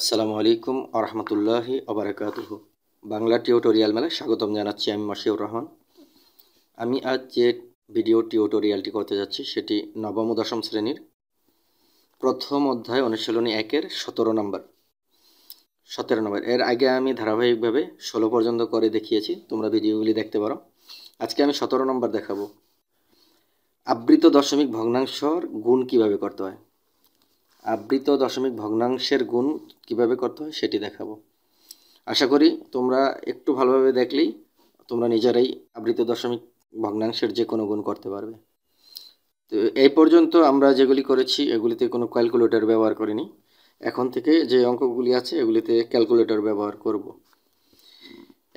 আসসালামু আলাইকুম আরহামতুল্লাহি আবরাকাতুহ বাংলা টিউটোরিয়াল মেলায় স্বাগতম জানাচ্ছি আমি মাসিউর রহমান আমি আজ যে ভিডিও টিউটোরিয়ালটি করতে যাচ্ছি সেটি নবম দশম শ্রেণীর প্রথম অধ্যায় অনুশীলনী একের সতেরো নম্বর সতেরো নম্বর এর আগে আমি ধারাবাহিকভাবে ষোলো পর্যন্ত করে দেখিয়েছি তোমরা ভিডিওগুলি দেখতে পারো আজকে আমি সতেরো নম্বর দেখাবো আবৃত দশমিক ভগ্নাংশর গুণ কিভাবে করতে হয় আবৃত দশমিক ভগ্নাংশের গুণ কিভাবে করতে হয় সেটি দেখাবো আশা করি তোমরা একটু ভালোভাবে দেখলেই তোমরা নিজেরাই আবৃত দশমিক ভগ্নাংশের যে কোনো গুণ করতে পারবে তো এই পর্যন্ত আমরা যেগুলি করেছি এগুলিতে কোনো ক্যালকুলেটর ব্যবহার করিনি এখন থেকে যে অঙ্কগুলি আছে এগুলিতে ক্যালকুলেটর ব্যবহার করব।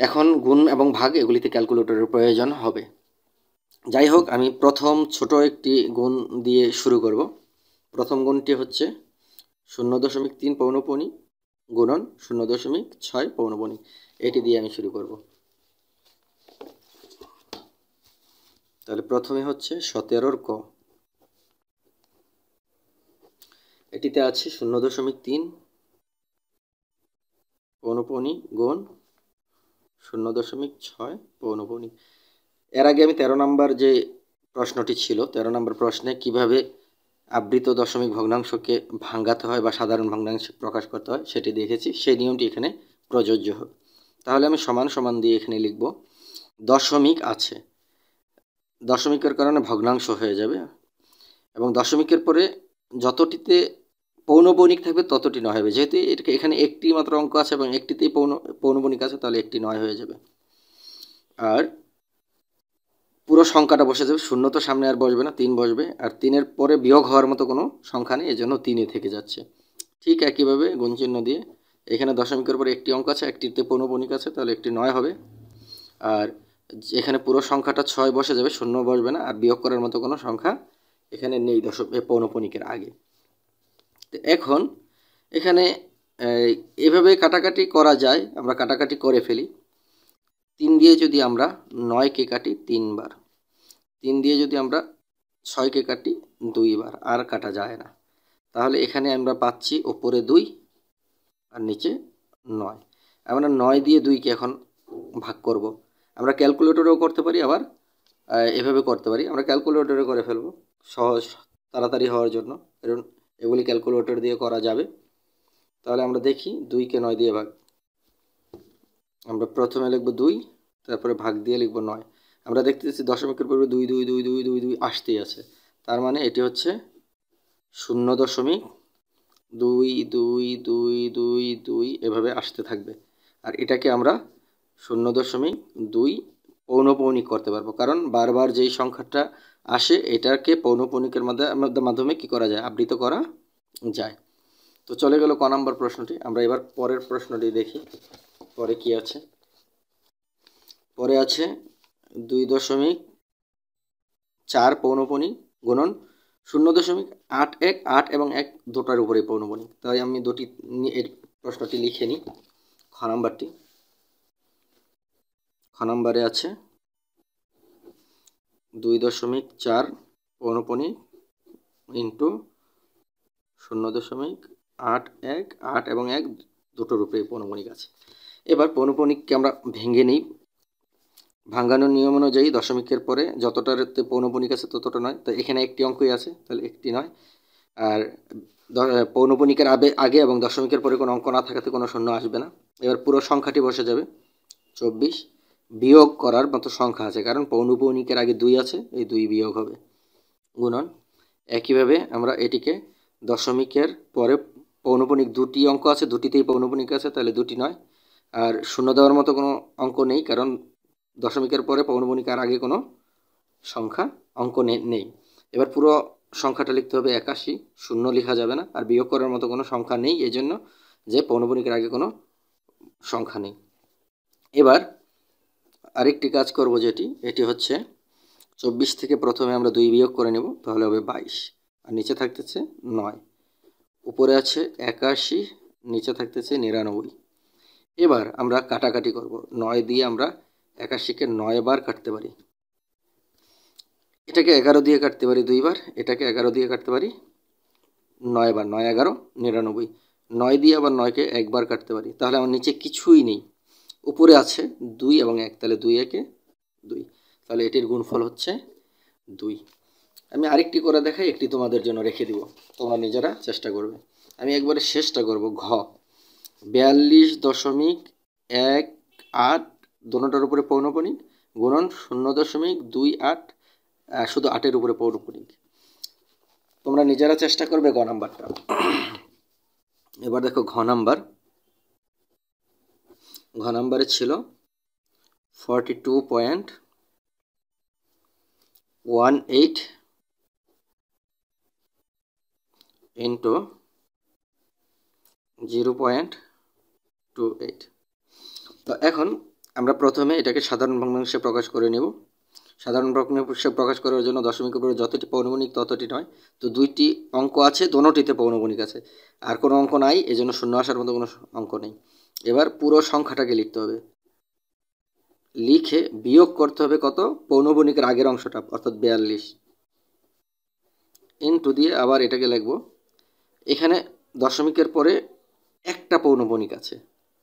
এখন গুণ এবং ভাগ এগুলিতে ক্যালকুলেটরের প্রয়োজন হবে যাই হোক আমি প্রথম ছোট একটি গুণ দিয়ে শুরু করব প্রথম গুণটি হচ্ছে শূন্য দশমিক তিন পৌনপণি গুণন শূন্য দশমিক ছয় পৌনপণি এটি দিয়ে আমি শুরু করব তাহলে প্রথমে হচ্ছে সতেরোর ক এটিতে আছে শূন্য দশমিক তিন পৌনপণি গুণ শূন্য দশমিক ছয় পৌনপণি এর আগে আমি তেরো নাম্বার যে প্রশ্নটি ছিল তেরো নাম্বার প্রশ্নে কিভাবে আবৃত দশমিক ভগ্নাংশকে ভাঙ্গাতে হয় বা সাধারণ ভগ্নাংশ প্রকাশ করতে হয় সেটি দেখেছি সেই নিয়মটি এখানে প্রযোজ্য হবে তাহলে আমি সমান সমান দিয়ে এখানে লিখব দশমিক আছে দশমিকের কারণে ভগ্নাংশ হয়ে যাবে এবং দশমিকের পরে যতটিতে পৌনবণিক থাকবে ততটি নয় হবে যেহেতু এটাকে এখানে একটি মাত্র অঙ্ক আছে এবং একটিতেই পৌন পৌনবণিক আছে তাহলে একটি নয় হয়ে যাবে আর পুরো সংখ্যাটা বসে যাবে শূন্য তো সামনে আর বসবে না তিন বসবে আর তিনের পরে বিয়োগ হওয়ার মতো কোনো সংখ্যা নেই এজন্য তিনে থেকে যাচ্ছে ঠিক একইভাবে গুণচিহ্ন দিয়ে এখানে দশমিকের উপর একটি অঙ্ক আছে একটিতে পৌনপণিক আছে তাহলে একটি নয় হবে আর এখানে পুরো সংখ্যাটা ছয় বসে যাবে শূন্য বসবে না আর বিয়োগ করার মতো কোনো সংখ্যা এখানে নেই দশম পৌনপণিকের আগে তো এখন এখানে এভাবে কাটাকাটি করা যায় আমরা কাটাকাটি করে ফেলি তিন দিয়ে যদি আমরা নয়কে কাটি তিনবার তিন দিয়ে যদি আমরা ছয়কে কাটি দুইবার আর কাটা যায় না তাহলে এখানে আমরা পাচ্ছি ওপরে দুই আর নিচে নয় আমরা নয় দিয়ে দুইকে এখন ভাগ করব। আমরা ক্যালকুলেটরেও করতে পারি আবার এভাবে করতে পারি আমরা ক্যালকুলেটরে করে ফেলবো সহজ তাড়াতাড়ি হওয়ার জন্য কারণ এগুলি ক্যালকুলেটর দিয়ে করা যাবে তাহলে আমরা দেখি দুইকে নয় দিয়ে ভাগ আমরা প্রথমে লিখব দুই তারপরে ভাগ দিয়ে লিখব নয় আমরা দেখতেছি দশমিকের পূর্বে দুই দুই দুই দুই দুই দুই আসতেই আছে তার মানে এটি হচ্ছে শূন্য দশমিক দুই দুই দুই দুই দুই এভাবে আসতে থাকবে আর এটাকে আমরা শূন্য দশমিক দুই পৌনপৌনিক করতে পারবো কারণ বারবার যেই সংখ্যাটা আসে এটাকে পৌনপৌনিকের মাধ্যমে কি করা যায় আবৃত করা যায় তো চলে গেল ক নম্বর প্রশ্নটি আমরা এবার পরের প্রশ্নটি দেখি পরে কি আছে পরে আছে দুই দশমিক চার পৌনপণি গুণন শূন্য দশমিক আট এক আট এবং এক দুটার উপরে পৌনপণি তাই আমি দুটি এর প্রশ্নটি লিখে নিই খ নাম্বারটি খ নাম্বারে আছে দুই দশমিক চার পৌনপণি ইন্টু শূন্য দশমিক আট এক আট এবং এক দুটোর উপরে পৌনপণিক আছে এবার পৌনপণিককে আমরা ভেঙে নিই ভাঙ্গানোর নিয়ম অনুযায়ী দশমিকের পরে যতটাতে পৌনপণিক আছে ততটা নয় তো এখানে একটি অঙ্কই আছে তাহলে একটি নয় আর পৌনপণিকের আবে আগে এবং দশমিকের পরে কোনো অঙ্ক না থাকাতে কোনো শূন্য আসবে না এবার পুরো সংখ্যাটি বসে যাবে চব্বিশ বিয়োগ করার মতো সংখ্যা আছে কারণ পৌনপৌনিকের আগে দুই আছে এই দুই বিয়োগ হবে গুণন একইভাবে আমরা এটিকে দশমিকের পরে পৌনপণিক দুটি অঙ্ক আছে দুটিতেই পৌনপণিক আছে তাহলে দুটি নয় আর শূন্য দেওয়ার মতো কোনো অঙ্ক নেই কারণ দশমিকের পরে পৌনবণিকার আগে কোনো সংখ্যা অঙ্ক নেই এবার পুরো সংখ্যাটা লিখতে হবে একাশি শূন্য লেখা যাবে না আর বিয়োগ করার মতো কোনো সংখ্যা নেই এই জন্য যে পৌনবণিকার আগে কোনো সংখ্যা নেই এবার আরেকটি কাজ করব যেটি এটি হচ্ছে চব্বিশ থেকে প্রথমে আমরা দুই বিয়োগ করে নেব তাহলে হবে বাইশ আর নিচে থাকতেছে নয় উপরে আছে একাশি নিচে থাকতেছে নিরানব্বই এবার আমরা কাটাকাটি করব নয় দিয়ে আমরা একাশিকে নয় বার কাটতে পারি এটাকে এগারো দিয়ে কাটতে পারি দুইবার এটাকে এগারো দিয়ে কাটতে পারি নয় বার নয় এগারো নিরানব্বই নয় দিয়ে আবার নয়কে একবার কাটতে পারি তাহলে আমার নিচে কিছুই নেই উপরে আছে দুই এবং এক তাহলে দুই একে দুই তাহলে এটির গুণফল হচ্ছে দুই আমি আরেকটি করে দেখাই একটি তোমাদের জন্য রেখে দিব তোমরা নিজেরা চেষ্টা করবে আমি একবারে শেষটা করব ঘ বিয়াল্লিশ দশমিক এক আট দোনোটার উপরে পৌনপণিক গুণন শূন্য দশমিক দুই আট শুধু আটের উপরে পৌনপণিক তোমরা নিজেরা চেষ্টা করবে ঘ নাম্বারটা এবার দেখো ঘ নাম্বার ঘ নাম্বারে ছিল forty two point one eight into zero point two eight তো এখন আমরা প্রথমে এটাকে সাধারণ ভগ্নাংশে প্রকাশ করে নেব সাধারণ ভগ্নাংশে প্রকাশ করার জন্য দশমিক উপরে যতটি পৌনগণিক ততটি নয় তো দুইটি অঙ্ক আছে দোনোটিতে পৌনগণিক আছে আর কোনো অঙ্ক নাই এজন্য শূন্য আসার মতো কোনো অঙ্ক নেই এবার পুরো সংখ্যাটাকে লিখতে হবে লিখে বিয়োগ করতে হবে কত পৌনবণিকের আগের অংশটা অর্থাৎ বিয়াল্লিশ ইন্টু দিয়ে আবার এটাকে লিখব এখানে দশমিকের পরে একটা পৌনবণিক আছে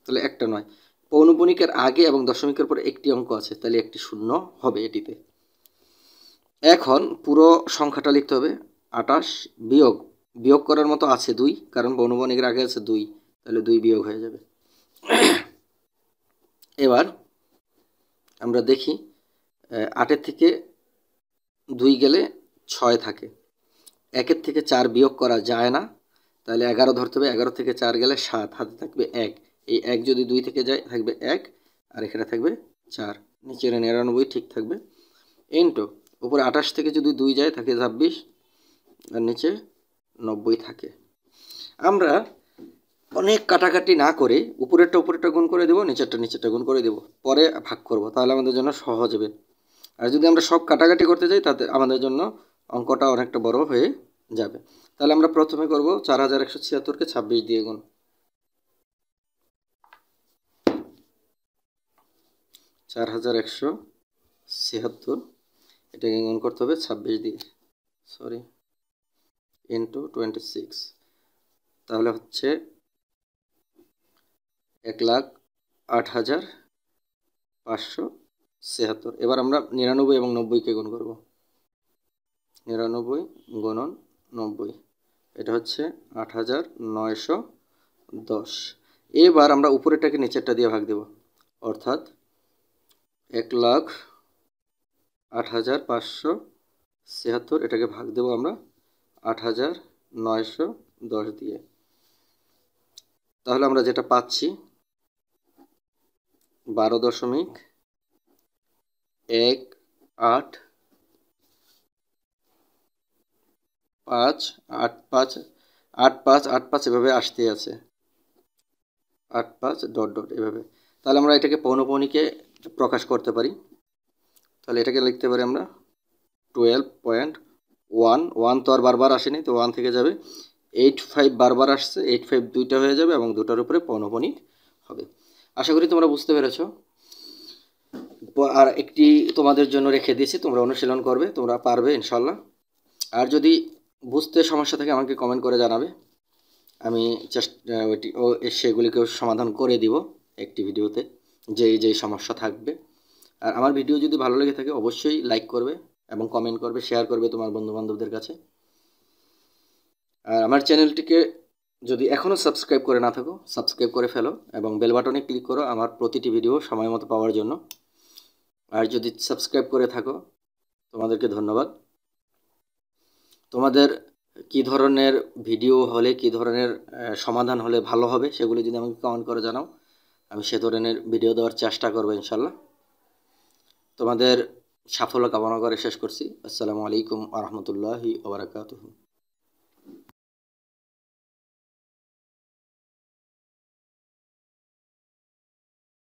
তাহলে একটা নয় পৌনপুণিকের আগে এবং দশমিকের পরে একটি অঙ্ক আছে তাহলে একটি শূন্য হবে এটিতে এখন পুরো সংখ্যাটা লিখতে হবে আটাশ বিয়োগ বিয়োগ করার মতো আছে দুই কারণ পৌনপুণিকের আগে আছে দুই তাহলে দুই বিয়োগ হয়ে যাবে এবার আমরা দেখি আটের থেকে দুই গেলে ছয় থাকে একের থেকে চার বিয়োগ করা যায় না তাহলে এগারো ধরতে হবে এগারো থেকে চার গেলে সাত হাতে থাকবে এক এই এক যদি দুই থেকে যায় থাকবে এক আর এখানে থাকবে চার নিচের নিরানব্বই ঠিক থাকবে ইন্টু উপরে আঠাশ থেকে যদি দুই যায় থাকে ছাব্বিশ আর নিচে নব্বই থাকে আমরা অনেক কাটাকাটি না করে উপরেরটা উপরেরটা গুণ করে দেবো নিচেরটা নিচেরটা গুণ করে দেবো পরে ভাগ করব তাহলে আমাদের জন্য সহজ হবে আর যদি আমরা সব কাটাকাটি করতে যাই তাতে আমাদের জন্য অঙ্কটা অনেকটা বড় হয়ে যাবে তাহলে আমরা প্রথমে করব চার হাজার একশো ছিয়াত্তরকে ছাব্বিশ দিয়ে গুণ চার হাজার একশো ছিয়াত্তর এটাকে গুণ করতে হবে ছাব্বিশ দিয়ে সরি ইন্টু টোয়েন্টি সিক্স তাহলে হচ্ছে এক লাখ আট হাজার পাঁচশো ছিয়াত্তর এবার আমরা নিরানব্বই এবং নব্বইকে গুণ করব নিরানব্বই গুণন নব্বই এটা হচ্ছে আট হাজার নয়শো দশ এবার আমরা উপরেরটাকে নিচেরটা দিয়ে ভাগ দেব অর্থাৎ এক লাখ আট হাজার পাঁচশো ছিয়াত্তর এটাকে ভাগ দেব আমরা আট হাজার নয়শো দশ দিয়ে তাহলে আমরা যেটা পাচ্ছি বারো দশমিক এক আট পাঁচ আট পাঁচ আট পাঁচ আট পাঁচ এভাবে আসতে আছে আট পাঁচ ডট ডট এভাবে তাহলে আমরা এটাকে পৌনপৌনিকে প্রকাশ করতে পারি তাহলে এটাকে লিখতে পারি আমরা টুয়েলভ পয়েন্ট ওয়ান ওয়ান তো আর বারবার আসেনি তো ওয়ান থেকে যাবে এইট ফাইভ বারবার আসছে এইট ফাইভ দুইটা হয়ে যাবে এবং দুটার উপরে পৌনপনিক হবে আশা করি তোমরা বুঝতে পেরেছ আর একটি তোমাদের জন্য রেখে দিয়েছি তোমরা অনুশীলন করবে তোমরা পারবে ইনশাল্লাহ আর যদি বুঝতে সমস্যা থাকে আমাকে কমেন্ট করে জানাবে আমি চেষ্টা ওইটি ও সেগুলিকেও সমাধান করে দিব একটি ভিডিওতে যেই যেই সমস্যা থাকবে আর আমার ভিডিও যদি ভালো লেগে থাকে অবশ্যই লাইক করবে এবং কমেন্ট করবে শেয়ার করবে তোমার বন্ধুবান্ধবদের কাছে আর আমার চ্যানেলটিকে যদি এখনও সাবস্ক্রাইব করে না থাকো সাবস্ক্রাইব করে ফেলো এবং বেল বাটনে ক্লিক করো আমার প্রতিটি ভিডিও সময় মতো পাওয়ার জন্য আর যদি সাবস্ক্রাইব করে থাকো তোমাদেরকে ধন্যবাদ তোমাদের কি ধরনের ভিডিও হলে কি ধরনের সমাধান হলে ভালো হবে সেগুলো যদি আমাকে কমেন্ট করে জানাও আমি সে ধরনের ভিডিও দেওয়ার চেষ্টা করবো ইনশাল্লাহ তোমাদের সাফল্য কামনা করে শেষ করছি আসসালামু আলাইকুম আ রহমতুল্লাহি